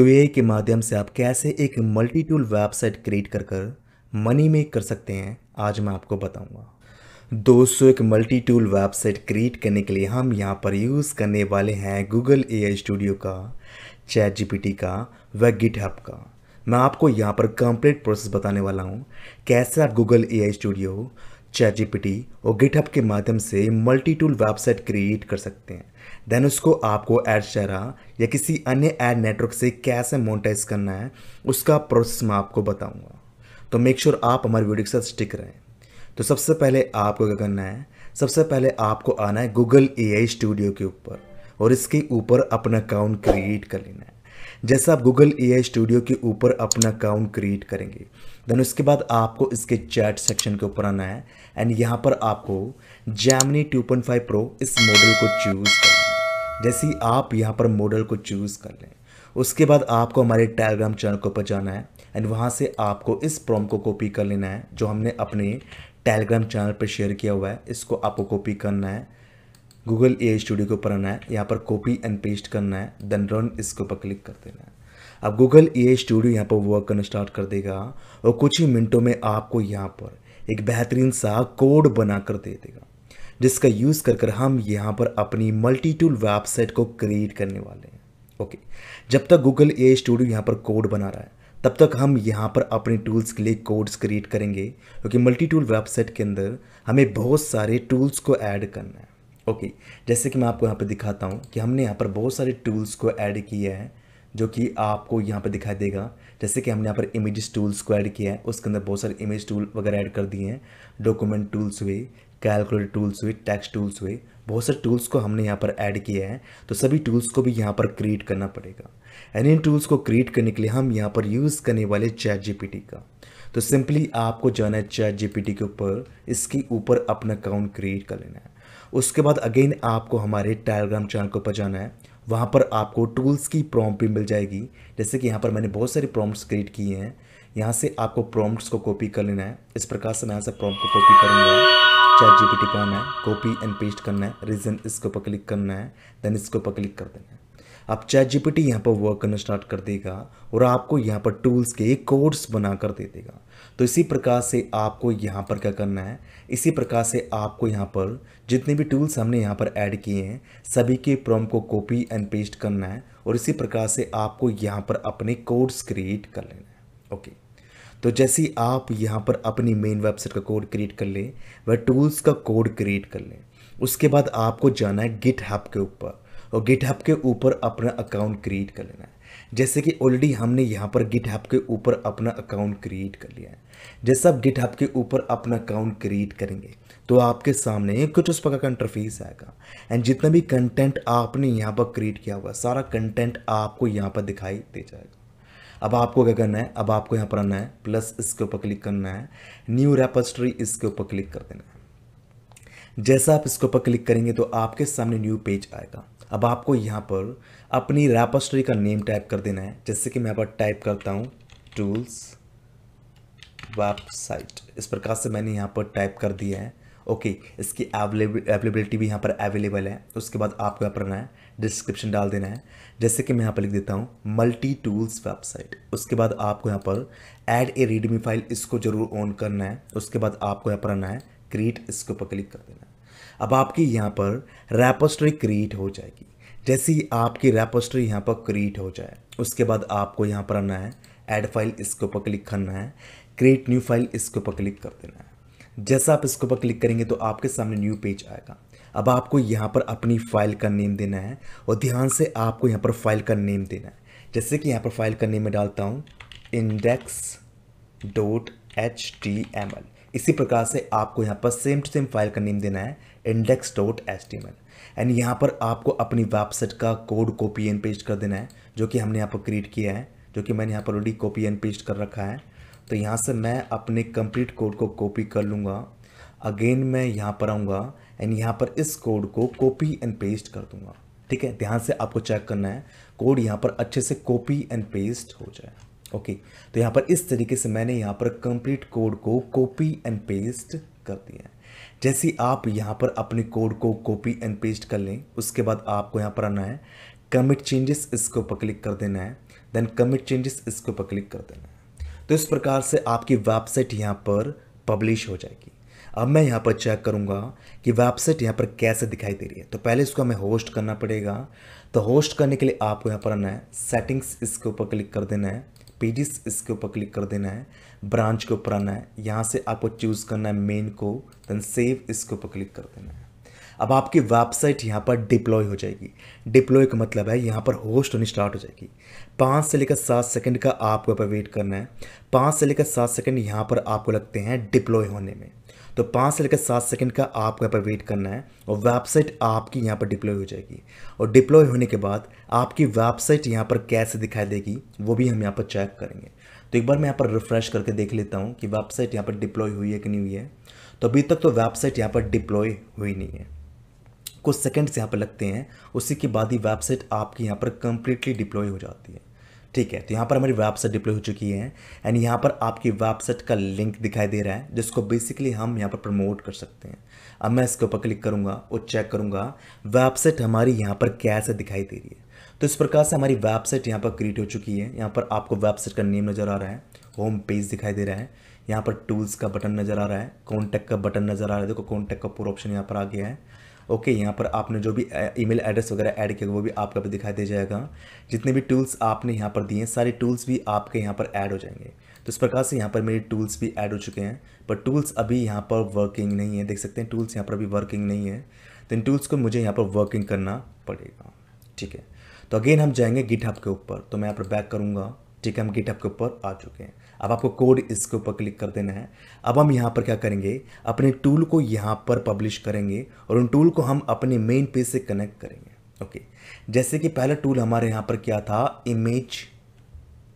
तो ए के माध्यम से आप कैसे एक मल्टी टूल वेबसाइट क्रिएट कर कर मनी मेक कर सकते हैं आज मैं आपको बताऊंगा दोस्तों एक मल्टी टूल वेबसाइट क्रिएट करने के लिए हम यहाँ पर यूज़ करने वाले हैं गूगल ए स्टूडियो का चैट जीपीटी का व गिट का मैं आपको यहाँ पर कंप्लीट प्रोसेस बताने वाला हूँ कैसे आप Google A studio chat GPT और गिट के माध्यम से मल्टी टूल वेबसाइट क्रिएट कर सकते हैं देन उसको आपको एड शेरा या किसी अन्य एड नेटवर्क से कैसे मोनिटाइज करना है उसका प्रोसेस मैं आपको बताऊंगा तो मेक श्योर sure आप हमारे वीडियो के साथ स्टिक रहें तो सबसे पहले आपको क्या करना है सबसे पहले आपको आना है गूगल ए स्टूडियो के ऊपर और इसके ऊपर अपना अकाउंट क्रिएट कर लेना है जैसा आप गूगल ए स्टूडियो के ऊपर अपना अकाउंट क्रिएट करेंगे देन उसके बाद आपको इसके चैट सेक्शन के ऊपर आना है एंड यहाँ पर आपको जैमनी 2.5 प्रो इस मॉडल को चूज़ जैसे ही आप यहाँ पर मॉडल को चूज़ कर लें उसके बाद आपको हमारे टेलीग्राम चैनल के ऊपर जाना है एंड वहाँ से आपको इस प्रॉम को कॉपी कर लेना है जो हमने अपने टेलीग्राम चैनल पर शेयर किया हुआ है इसको आपको कॉपी करना है गूगल ए स्टूडियो के ऊपर आना है यहाँ पर कॉपी एंड पेस्ट करना है देन रन इसके ऊपर क्लिक कर देना है अब गूगल ए स्टूडियो यहाँ पर वर्क करना स्टार्ट कर देगा और कुछ ही मिनटों में आपको यहाँ पर एक बेहतरीन सा कोड बना कर दे देगा जिसका यूज़ कर कर हम यहाँ पर अपनी मल्टी टूल वेबसाइट को क्रिएट करने वाले हैं ओके जब तक गूगल ए स्टूडियो यहाँ पर कोड बना रहा है तब तक हम यहाँ पर अपने टूल्स के लिए कोड्स क्रिएट करेंगे क्योंकि मल्टी टूल वेबसाइट के अंदर हमें बहुत सारे टूल्स को ऐड करना है ओके जैसे कि मैं आपको यहाँ पर दिखाता हूँ कि हमने यहाँ पर बहुत सारे टूल्स को ऐड किया है जो कि आपको यहाँ पर दिखाई देगा जैसे कि हमने यहाँ पर इमेज टूल्स को ऐड किया है उसके अंदर बहुत सारे इमेज टूल वगैरह ऐड कर दिए हैं डॉक्यूमेंट टूल्स हुए कैलकुलेटर टूल्स हुए टैक्स टूल्स हुए बहुत सारे टूल्स को हमने यहाँ पर ऐड किया है तो सभी टूल्स को भी यहाँ पर क्रिएट करना पड़ेगा एंड इन टूल्स को क्रिएट करने के लिए हम यहाँ पर यूज़ करने वाले चैट जीपीटी का तो सिंपली आपको जाना है चैट जीपीटी के ऊपर इसके ऊपर अपना अकाउंट क्रिएट कर लेना है उसके बाद अगेन आपको हमारे टेलीग्राम चैनल के ऊपर जाना है वहाँ पर आपको टूल्स की प्रॉम्प्ट भी मिल जाएगी जैसे कि यहाँ पर मैंने बहुत सारे प्रॉम्प्ट्स क्रिएट किए हैं यहाँ से आपको प्रॉम्प्ट्स को कॉपी कर लेना है इस प्रकार से मैं यहाँ से प्रॉम्प्ट को कॉपी करूँगा चैट जीपीटी पे आना है कॉपी एंड पेस्ट करना है रीजन इसके ऊपर क्लिक करना है देन इसके ऊपर क्लिक कर देना है आप चैट जीपीटी यहाँ पर वर्क करना स्टार्ट कर देगा और आपको यहाँ पर टूल्स के एक कोर्स बना कर दे देगा तो इसी प्रकार से आपको यहाँ पर क्या करना है इसी प्रकार से आपको यहाँ पर जितने भी टूल्स हमने यहाँ पर ऐड किए हैं सभी के प्रॉम को कॉपी एंड पेस्ट करना है और इसी प्रकार से आपको यहाँ पर अपने कोर्स क्रिएट कर लेना है ओके okay. तो जैसे ही आप यहाँ पर अपनी मेन वेबसाइट का कोड क्रिएट कर लें वह टूल्स का कोड क्रिएट कर लें उसके बाद आपको जाना है गिट हब के ऊपर और गिट हब के ऊपर अपना अकाउंट क्रिएट कर लेना है जैसे कि ऑलरेडी हमने यहाँ पर गिट हब के ऊपर अपना अकाउंट क्रिएट कर लिया है जैसे आप गिट हब के ऊपर अपना अकाउंट क्रिएट करेंगे तो आपके सामने कुछ उस प्रकार का इंटरफेस आएगा एंड जितना भी कंटेंट आपने यहाँ पर क्रिएट किया हुआ सारा कंटेंट आपको यहाँ पर दिखाई दे जाएगा अब आपको क्या करना है अब आपको यहाँ पर आना है प्लस इसके ऊपर क्लिक करना है न्यू रेपस्ट्री इसके ऊपर क्लिक कर देना है जैसा आप इसके ऊपर क्लिक करेंगे तो आपके सामने न्यू पेज आएगा अब आपको यहाँ पर अपनी रेपस्ट्री का नेम टाइप कर देना है जैसे कि मैं यहाँ पर टाइप करता हूँ टूल्स वेबसाइट इस प्रकार से मैंने यहाँ पर टाइप कर दिया है ओके इसकी अवेलेबिलिटी भी यहाँ पर अवेलेबल है उसके बाद आपको यहाँ पर आना है डिस्क्रिप्शन डाल देना है जैसे कि मैं यहाँ पर लिख देता हूँ मल्टी टूल्स वेबसाइट उसके बाद आपको यहाँ पर ऐड ए रीडमी फाइल इसको जरूर ऑन करना है उसके बाद आपको यहाँ पर आना है क्रिएट इसके ऊपर क्लिक कर देना है अब आपकी यहाँ पर रेपोस्ट्री क्रिएट हो जाएगी जैसे ही आपकी रेपोस्ट्री यहाँ पर क्रिएट हो जाए उसके बाद आपको यहाँ पर आना है ऐड फाइल इसके ऊपर क्लिक करना है क्रिएट न्यू फाइल इसके ऊपर क्लिक कर देना है जैसा आप इसके ऊपर क्लिक करेंगे तो आपके सामने न्यू पेज आएगा अब आपको यहाँ पर अपनी फाइल का नेम देना है और ध्यान से आपको यहाँ पर फाइल का नेम देना है जैसे कि यहाँ पर फाइल का नेम मैं डालता हूँ index dot H T M L इसी प्रकार से आपको यहाँ पर सेम टू सेम फाइल का नेम देना है index dot H T M L and यहाँ पर आपको अपनी वेबसाइट का कोड कॉपी एंड पेस्ट कर देना है जो कि हमने यहाँ पर क्रिएट किया है जो कि मैंने यहाँ पर ऑलरेडी कॉपी एंड पेस्ट कर रखा है तो यहाँ से मैं अपने कंप्लीट कोड को कॉपी कर लूँगा अगेन मैं यहाँ पर आऊँगा एंड यहाँ पर इस कोड को कॉपी एंड पेस्ट कर दूंगा ठीक है ध्यान से आपको चेक करना है कोड यहाँ पर अच्छे से कॉपी एंड पेस्ट हो जाए ओके तो यहाँ पर इस तरीके से मैंने यहाँ पर कंप्लीट कोड को कॉपी एंड पेस्ट कर दिया है जैसे आप यहाँ पर अपने कोड को कॉपी एंड पेस्ट कर लें उसके बाद आपको यहाँ पर आना है कमिट चेंजेस इसके ऊपर क्लिक कर देना है देन कमिट चेंजेस इसके ऊपर क्लिक कर देना है तो इस प्रकार से आपकी वेबसाइट यहाँ पर पब्लिश हो जाएगी अब मैं यहाँ पर चेक करूँगा कि वेबसाइट यहाँ पर कैसे दिखाई दे रही है तो पहले इसको हमें होस्ट करना पड़ेगा तो होस्ट करने के लिए आपको यहाँ पर आना है सेटिंग्स इसके ऊपर क्लिक कर देना है पेजेस इसके ऊपर क्लिक कर देना है ब्रांच के ऊपर आना है यहाँ से आपको चूज़ करना है मेन को देन सेव इसके ऊपर क्लिक कर देना है अब आपकी वेबसाइट यहाँ पर डिप्लॉय हो जाएगी डिप्लॉय का मतलब है यहाँ पर होस्ट होनी स्टार्ट हो जाएगी पाँच से लेकर सात सेकंड का आपको यहाँ पर वेट करना है पाँच से लेकर सात सेकंड यहाँ पर आपको लगते हैं डिप्लॉय होने में तो पाँच से लेकर सात सेकंड का आपको यहाँ पर वेट करना है और वेबसाइट आपकी यहाँ पर डिप्लॉय हो जाएगी और डिप्लॉय होने के बाद आपकी वेबसाइट यहाँ पर कैसे दिखाई देगी वो भी हम यहाँ पर चेक करेंगे तो एक बार मैं यहाँ पर रिफ़्रेश करके देख लेता हूँ कि वेबसाइट यहाँ पर डिप्लॉय हुई है कि नहीं हुई है तो अभी तक तो वेबसाइट यहाँ पर डिप्लॉय हुई नहीं है कुछ सेकेंड्स यहाँ पर लगते हैं उसी के बाद ही वेबसाइट आपकी यहाँ पर कंप्लीटली डिप्लॉय हो जाती है ठीक है तो यहाँ पर हमारी वेबसाइट डिप्लॉय हो चुकी है एंड यहाँ पर आपकी वेबसाइट का लिंक दिखाई दे रहा है जिसको बेसिकली हम यहाँ पर प्रमोट कर सकते हैं अब मैं इसके ऊपर क्लिक करूँगा और चेक करूँगा वेबसाइट हमारी यहाँ पर कैसे दिखाई दे रही है तो इस प्रकार से हमारी वेबसाइट यहाँ पर क्रिएट हो चुकी है यहाँ पर आपको वेबसाइट का नेम नज़र आ रहा है होम पेज दिखाई दे रहा है यहाँ पर टूल्स का बटन नज़र आ रहा है कॉन्टैक्ट का बटन नज़र आ रहा है देखो कॉन्टैक्ट का पूरा ऑप्शन यहाँ पर आ गया है ओके यहाँ पर आपने जो भी ईमेल एड्रेस वगैरह ऐड किया वो भी आपका भी दिखाई दे जाएगा जितने भी टूल्स आपने यहाँ पर दिए हैं सारे टूल्स भी आपके यहाँ पर ऐड हो जाएंगे तो इस प्रकार से यहाँ पर मेरे टूल्स भी ऐड हो चुके हैं पर टूल्स अभी यहाँ पर वर्किंग नहीं है देख सकते हैं टूल्स यहाँ पर अभी वर्किंग नहीं है तो इन टूल्स को मुझे यहाँ पर वर्किंग करना पड़ेगा ठीक है तो अगेन हम जाएंगे गिटहब के ऊपर तो मैं यहाँ पर बैक करूँगा ठीक है हम गिटहब के ऊपर आ चुके हैं अब आपको कोड इसके ऊपर क्लिक कर देना है अब हम यहाँ पर क्या करेंगे अपने टूल को यहाँ पर पब्लिश करेंगे और उन टूल को हम अपने मेन पेज से कनेक्ट करेंगे ओके जैसे कि पहला टूल हमारे यहाँ पर क्या था इमेज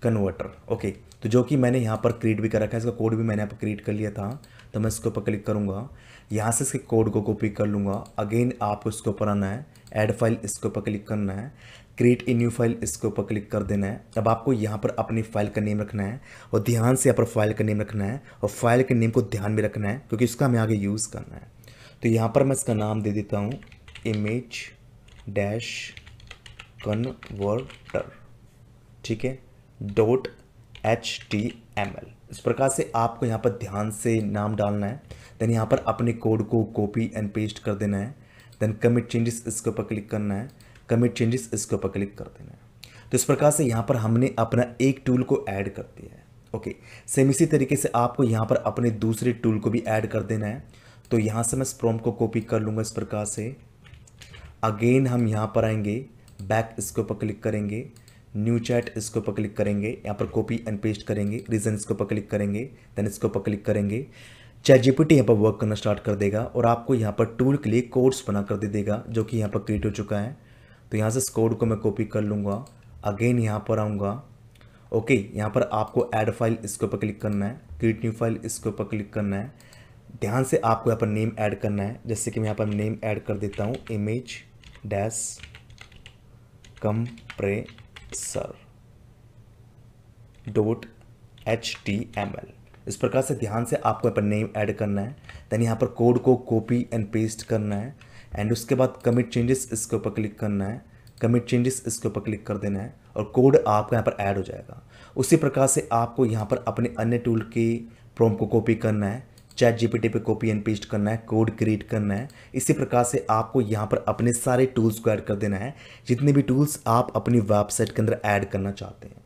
कन्वर्टर ओके तो जो कि मैंने यहाँ पर क्रिएट भी कर रखा है इसका कोड भी मैंने यहाँ पर क्रिएट कर लिया था तो मैं इसके ऊपर क्लिक करूँगा यहाँ से इसके कोड को कॉपी कर लूँगा अगेन आपको इसके ऊपर आना है एड फाइल इसके ऊपर क्लिक करना है क्रिएट ए न्यू फाइल इसके ऊपर क्लिक कर देना है अब आपको यहाँ पर अपनी फाइल का नेम रखना है और ध्यान से यहाँ पर फाइल का नेम रखना है और फाइल के नेम को ध्यान में रखना है क्योंकि इसका हमें आगे यूज़ करना है तो यहाँ पर मैं इसका नाम दे देता हूँ इमेज डैश कन्वर्टर ठीक है dot H T M L इस प्रकार से आपको यहाँ पर ध्यान से नाम डालना है देन यहाँ पर अपने कोड को कॉपी एंड पेस्ट कर देना है देन कमिट चेंजेस इसके ऊपर क्लिक करना है कमिट चेंजेस इसके ऊपर क्लिक कर देना है तो इस प्रकार से यहाँ पर हमने अपना एक टूल को ऐड कर दिया है ओके सेम इसी तरीके से आपको यहाँ पर अपने दूसरे टूल को भी ऐड कर देना है तो यहाँ से मैं इस को कॉपी कर लूँगा इस प्रकार से अगेन हम यहाँ पर आएंगे बैक इसके ऊपर क्लिक करेंगे न्यू चैट इसके ऊपर क्लिक करेंगे यहाँ पर कॉपी एंड पेस्ट करेंगे रीजन इसके ऊपर क्लिक करेंगे देन इसके ऊपर क्लिक करेंगे चैट जीपीटी यहाँ पर वर्क करना स्टार्ट कर देगा और आपको यहाँ पर टूल के लिए कोर्स बना कर दे देगा जो कि यहाँ पर क्रिएट हो चुका है तो यहाँ से स्कोड को मैं कॉपी कर लूँगा अगेन यहाँ पर आऊँगा ओके यहाँ पर आपको ऐड फाइल इसके ऊपर क्लिक करना है क्रिएट न्यू फाइल इसके ऊपर क्लिक करना है ध्यान से आपको यहाँ पर नेम ऐड करना है जैसे कि मैं यहाँ पर नेम ऐड कर देता हूँ image dash sir dot H T M L इस प्रकार से ध्यान से आपको यहाँ पर नेम ऐड करना है देन यहाँ पर कोड को कॉपी एंड पेस्ट करना है एंड उसके बाद कमिट चेंजेस इसके ऊपर क्लिक करना है कमिट चेंजेस इसके ऊपर क्लिक कर देना है और कोड आपका यहाँ पर ऐड हो जाएगा उसी प्रकार से आपको यहाँ पर अपने अन्य टूल के प्रॉम को कॉपी करना है चैट जीपीटी पे कॉपी एंड पेस्ट करना है कोड क्रिएट करना है इसी प्रकार से आपको यहाँ पर अपने सारे टूल्स को ऐड कर देना है जितने भी टूल्स आप अपनी वेबसाइट के अंदर ऐड करना चाहते हैं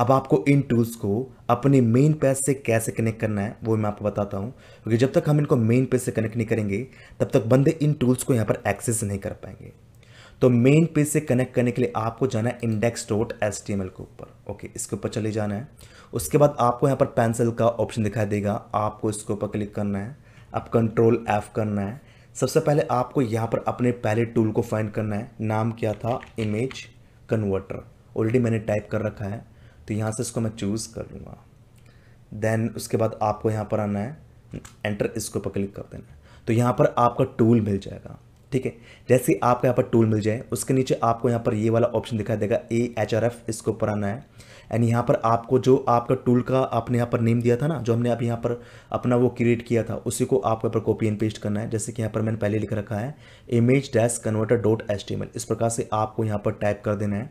अब आपको इन टूल्स को अपने मेन पेज से कैसे कनेक्ट करना है वो मैं आपको बताता हूँ क्योंकि जब तक हम इनको मेन पेज से कनेक्ट नहीं करेंगे तब तक बंदे इन टूल्स को यहाँ पर एक्सेस नहीं कर पाएंगे तो मेन पेज से कनेक्ट करने के लिए आपको जाना है इंडेक्स डॉट एस के ऊपर ओके इसके ऊपर चले जाना है उसके बाद आपको यहाँ पर पेंसिल का ऑप्शन दिखाई देगा आपको इसके ऊपर क्लिक करना है अब कंट्रोल एफ करना है सबसे पहले आपको यहाँ पर अपने पहले टूल को फाइंड करना है नाम क्या था इमेज कन्वर्टर ऑलरेडी मैंने टाइप कर रखा है तो यहाँ से इसको मैं चूज़ कर लूँगा देन उसके बाद आपको यहाँ पर आना है एंटर इसके ऊपर क्लिक कर देना है तो यहाँ पर आपका टूल मिल जाएगा ठीक है जैसे आपको यहाँ पर टूल मिल जाए उसके नीचे आपको यहाँ पर ये वाला ऑप्शन दिखाई देगा ए एच आर एफ इसके ऊपर आना है एंड यहाँ पर आपको जो आपका टूल का आपने यहाँ पर नेम दिया था ना जो हमने अभी यहाँ पर अपना वो क्रिएट किया था उसी को आपको यहाँ पर कॉपी एंड पेस्ट करना है जैसे कि यहाँ पर मैंने पहले लिख रखा है image dash converter dot H T M L इस प्रकार से आपको यहाँ पर टाइप कर देना है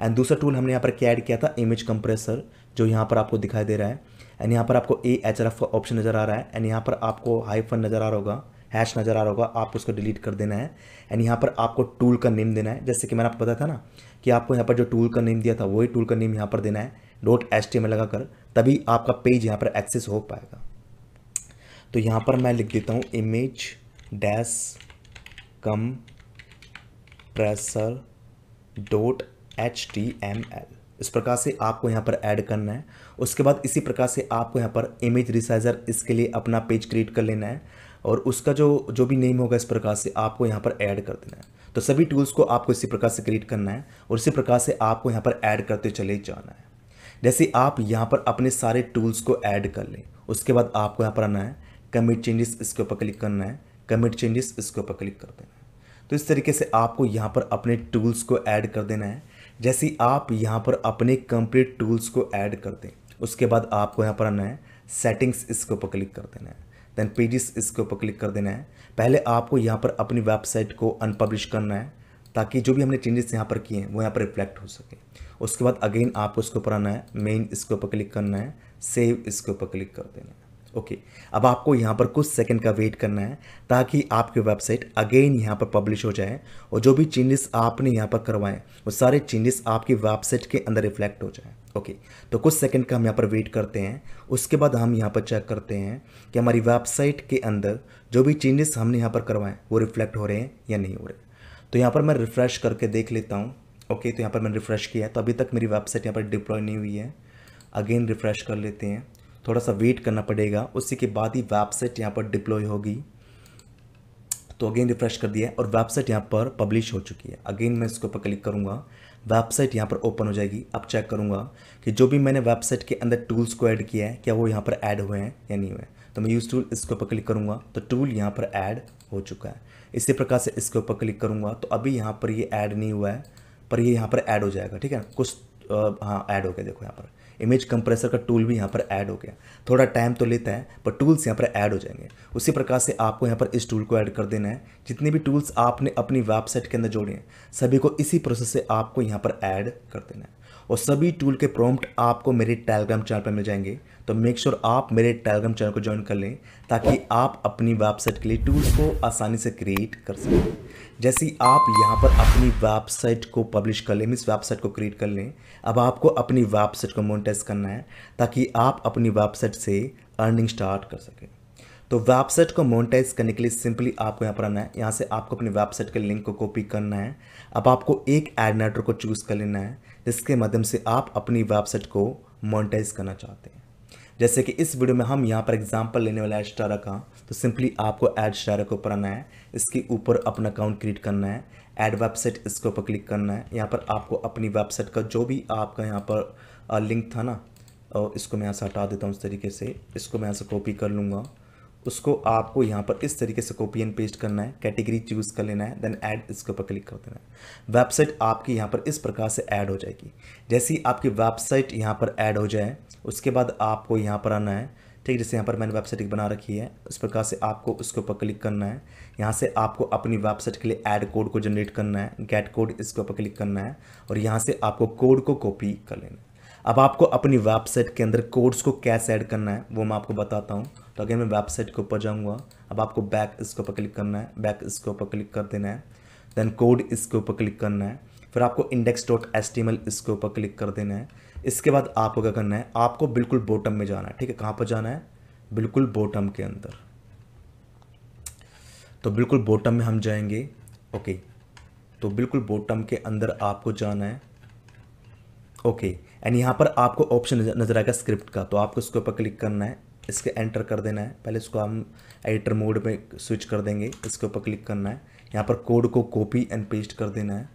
एंड दूसरा टूल हमने यहाँ पर क्या ऐड किया था इमेज कंप्रेसर जो यहाँ पर आपको दिखाई दे रहा है एंड यहाँ पर आपको ए एच आर एफ का ऑप्शन नज़र आ रहा है एंड यहाँ पर आपको हाईफन नज़र आ रहा होगा हैश नज़र आ रहा होगा आपको उसको डिलीट कर देना है एंड यहाँ पर आपको टूल का नेम देना है जैसे कि मैंने आपको बताया था ना कि आपको यहाँ पर जो टूल का नेम दिया था वही टूल का नेम यहाँ पर देना है डॉट एच टी में लगा कर तभी आपका पेज यहाँ पर एक्सेस हो पाएगा तो यहाँ पर मैं लिख देता हूँ image dash compressor dot H T M L इस प्रकार से आपको यहाँ पर ऐड करना है उसके बाद इसी प्रकार से आपको यहाँ पर इमेज रिसाइजर इसके लिए अपना पेज क्रिएट कर लेना है और उसका जो जो भी नेम होगा इस प्रकार से आपको यहाँ पर ऐड कर देना है तो सभी टूल्स को आपको इसी प्रकार से क्रिएट करना है और इसी प्रकार से आपको यहाँ पर ऐड करते चले जाना है जैसे आप यहाँ पर अपने सारे टूल्स को ऐड कर लें उसके बाद आपको यहाँ पर आना है कमिट चेंजेस इसके ऊपर क्लिक करना है कमिट चेंजेस इसके ऊपर क्लिक कर देना है तो इस तरीके से आपको यहाँ पर अपने टूल्स को ऐड कर देना है जैसे आप यहाँ पर अपने कंप्लीट टूल्स को ऐड कर दें उसके बाद आपको यहाँ पर आना है सेटिंग्स इसके ऊपर क्लिक कर देना है देन पेजेस इसके ऊपर क्लिक कर देना है पहले आपको यहाँ पर अपनी वेबसाइट को अनपब्लिश करना है ताकि जो भी हमने चेंजेस यहाँ पर किए हैं वो यहाँ पर रिफ्लेक्ट हो सके उसके बाद अगेन आपको इसके ऊपर आना है मेन इसके ऊपर क्लिक करना है सेव इसके ऊपर क्लिक कर देना है ओके अब आपको यहाँ पर कुछ सेकंड का वेट करना है ताकि आपकी वेबसाइट अगेन यहाँ पर पब्लिश हो जाए और जो भी चेंजेस आपने यहाँ पर करवाएं वो सारे चेंजेस आपकी वेबसाइट के अंदर रिफ्लेक्ट हो जाए ओके तो कुछ सेकंड का हम यहाँ पर वेट करते हैं उसके बाद हम यहाँ पर चेक करते हैं कि हमारी वेबसाइट के अंदर जो भी चेंजेस हमने यहाँ पर करवाएं वो रिफ्लेक्ट हो रहे हैं या नहीं हो रहे तो यहाँ पर मैं रिफ़्रेश करके देख लेता हूँ ओके तो यहाँ पर मैंने रिफ़्रेश किया तो अभी तक मेरी वेबसाइट यहाँ पर डिप्लॉय नहीं हुई है अगेन रिफ़्रेश कर लेते हैं थोड़ा सा वेट करना पड़ेगा उसी के बाद ही वेबसाइट यहाँ पर डिप्लॉय होगी तो अगेन रिफ्रेश कर दिया और वेबसाइट यहाँ पर पब्लिश हो चुकी है अगेन मैं इसके ऊपर क्लिक करूँगा वेबसाइट यहाँ पर ओपन हो जाएगी अब चेक करूँगा कि जो भी मैंने वेबसाइट के अंदर टूल्स को ऐड किया है क्या वो यहाँ पर ऐड हुए हैं या नहीं हुए तो मैं यूज़ टूल इसके ऊपर क्लिक करूँगा तो टूल यहाँ पर ऐड हो चुका है इसी प्रकार से इसके ऊपर क्लिक करूँगा तो अभी यहाँ पर ये यह ऐड नहीं हुआ है पर ये यह यहाँ पर ऐड हो जाएगा ठीक है कुछ हाँ ऐड हो गया देखो यहाँ पर इमेज कंप्रेसर का टूल भी यहाँ पर ऐड हो गया थोड़ा टाइम तो लेता है पर टूल्स यहाँ पर ऐड हो जाएंगे उसी प्रकार से आपको यहाँ पर इस टूल को ऐड कर देना है जितने भी टूल्स आपने अपनी वेबसाइट के अंदर जोड़े हैं सभी को इसी प्रोसेस से आपको यहाँ पर ऐड कर देना है और सभी टूल के प्रॉम्प्ट आपको मेरे टेलीग्राम चैनल पर मिल जाएंगे तो मेक श्योर sure आप मेरे टेलीग्राम चैनल को ज्वाइन कर लें ताकि आप अपनी वेबसाइट के लिए टूल्स को आसानी से क्रिएट कर सकें जैसे आप यहाँ पर अपनी वेबसाइट को पब्लिश कर लें मीस वेबसाइट को क्रिएट कर लें अब आपको अपनी वेबसाइट को मोनिटाइज करना है ताकि आप अपनी वेबसाइट से अर्निंग स्टार्ट कर सकें तो वेबसाइट को मोनिटाइज करने के लिए सिंपली आपको यहाँ पर आना है यहाँ से आपको अपनी वेबसाइट के लिंक को कॉपी करना है अब आपको एक एड नेटवर्क को चूज़ कर लेना है जिसके माध्यम से आप अपनी वेबसाइट को मोनिटाइज करना चाहते हैं जैसे कि इस वीडियो में हम यहाँ पर एग्जाम्पल लेने वाला है स्टारा का तो सिंपली आपको एड स्टारा को पढ़ाना आना है इसके ऊपर अपना अकाउंट क्रिएट करना है एड वेबसाइट इसके ऊपर क्लिक करना है यहाँ पर आपको अपनी वेबसाइट का जो भी आपका यहाँ पर लिंक था ना और इसको मैं यहाँ से हटा देता हूँ इस तरीके से इसको मैं यहाँ से कॉपी कर लूँगा उसको आपको यहाँ पर इस तरीके से कॉपी एंड पेस्ट करना है कैटेगरी चूज़ कर लेना है देन ऐड इसके ऊपर क्लिक कर देना है वेबसाइट आपकी यहाँ पर इस प्रकार से ऐड हो जाएगी जैसे ही आपकी वेबसाइट यहाँ पर ऐड हो जाए उसके बाद आपको यहाँ पर आना है ठीक है जैसे यहाँ पर मैंने वेबसाइट एक बना रखी है इस प्रकार से आपको उसके ऊपर क्लिक करना है यहाँ से आपको अपनी वेबसाइट के लिए ऐड कोड को जनरेट करना है गेट कोड इसके ऊपर क्लिक करना है और यहाँ से आपको कोड को कॉपी कर लेना है अब आपको अपनी वेबसाइट के अंदर कोड्स को कैसे ऐड करना है वो मैं आपको बताता हूँ तो अगर मैं वेबसाइट के ऊपर जाऊँगा अब आपको बैक इसके ऊपर क्लिक करना है बैक इसके ऊपर क्लिक कर देना है देन कोड इसके ऊपर क्लिक करना है फिर आपको index dot S T M L इसके ऊपर क्लिक कर देना है इसके बाद आपको क्या करना है आपको बिल्कुल बॉटम में जाना है ठीक है कहाँ पर जाना है बिल्कुल बॉटम के अंदर तो बिल्कुल बॉटम में हम जाएंगे ओके तो बिल्कुल बॉटम के अंदर आपको जाना है ओके एंड यहाँ पर आपको ऑप्शन नज़र आएगा स्क्रिप्ट का तो आपको इसके ऊपर क्लिक करना है इसके एंटर कर देना है पहले इसको हम एडिटर मोड में स्विच कर देंगे इसके ऊपर क्लिक करना है यहाँ पर कोड को कॉपी एंड पेस्ट कर देना है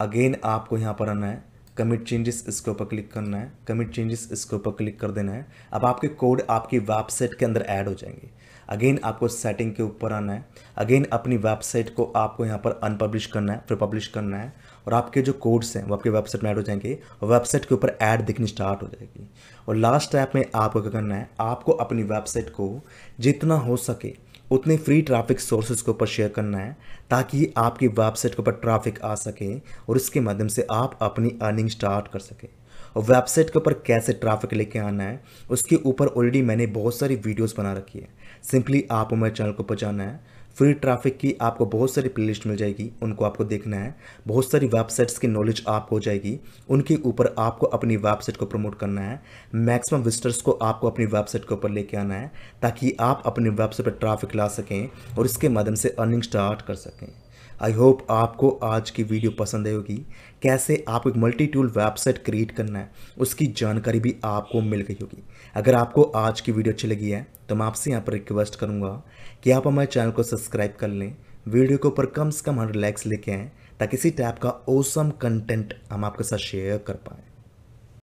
अगेन आपको यहाँ पर आना है कमिट चेंजेस इसके ऊपर क्लिक करना है कमिट चेंजेस इसके ऊपर क्लिक कर देना है अब आपके कोड आपकी वेबसाइट के अंदर ऐड हो जाएंगे अगेन आपको सेटिंग के ऊपर आना है अगेन अपनी वेबसाइट को आपको यहाँ पर अनपब्लिश करना है फिर पब्लिश करना है और आपके जो कोड्स हैं वो आपके वेबसाइट में ऐड हो जाएंगे और वेबसाइट के ऊपर ऐड दिखनी स्टार्ट हो जाएगी और लास्ट ऐप में आपको क्या करना है आपको अपनी वेबसाइट को जितना हो सके उतने फ्री ट्रैफिक सोर्सेज के ऊपर शेयर करना है ताकि आपकी वेबसाइट के ऊपर ट्रैफिक आ सके और इसके माध्यम से आप अपनी अर्निंग स्टार्ट कर सकें और वेबसाइट के ऊपर कैसे ट्रैफिक लेके आना है उसके ऊपर ऑलरेडी मैंने बहुत सारी वीडियोस बना रखी है सिंपली आपको मेरे चैनल के ऊपर जाना है फ्री ट्रैफिक की आपको बहुत सारी प्लेलिस्ट मिल जाएगी उनको आपको देखना है बहुत सारी वेबसाइट्स की नॉलेज आपको हो जाएगी उनके ऊपर आपको अपनी वेबसाइट को प्रमोट करना है मैक्सिमम विजिटर्स को आपको अपनी वेबसाइट के ऊपर लेके आना है ताकि आप अपनी वेबसाइट पर ट्रैफिक ला सकें और इसके माध्यम से अर्निंग स्टार्ट कर सकें आई होप आपको आज की वीडियो पसंद आई होगी कैसे आपको एक मल्टी टूल वेबसाइट क्रिएट करना है उसकी जानकारी भी आपको मिल गई होगी अगर आपको आज की वीडियो अच्छी लगी है तो मैं आपसे यहाँ पर रिक्वेस्ट करूँगा कि आप हमारे चैनल को सब्सक्राइब कर लें वीडियो के ऊपर कम से कम हंड्रेड लाइक्स लेके आएँ ताकि इसी टाइप का ओसम कंटेंट हम आपके साथ शेयर कर पाएँ